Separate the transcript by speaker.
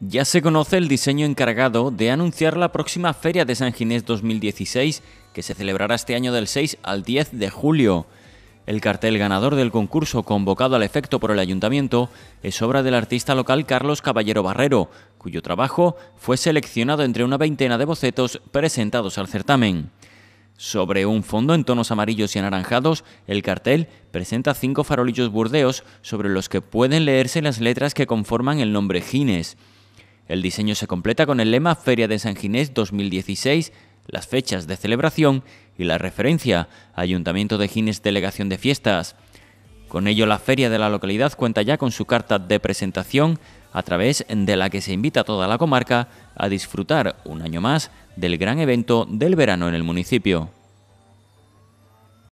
Speaker 1: Ya se conoce el diseño encargado de anunciar la próxima Feria de San Ginés 2016, que se celebrará este año del 6 al 10 de julio. El cartel ganador del concurso convocado al efecto por el ayuntamiento es obra del artista local Carlos Caballero Barrero, cuyo trabajo fue seleccionado entre una veintena de bocetos presentados al certamen. Sobre un fondo en tonos amarillos y anaranjados, el cartel presenta cinco farolillos burdeos sobre los que pueden leerse las letras que conforman el nombre Gines. El diseño se completa con el lema Feria de San Ginés 2016, las fechas de celebración y la referencia Ayuntamiento de Ginés Delegación de Fiestas. Con ello, la feria de la localidad cuenta ya con su carta de presentación, a través de la que se invita a toda la comarca a disfrutar un año más del gran evento del verano en el municipio.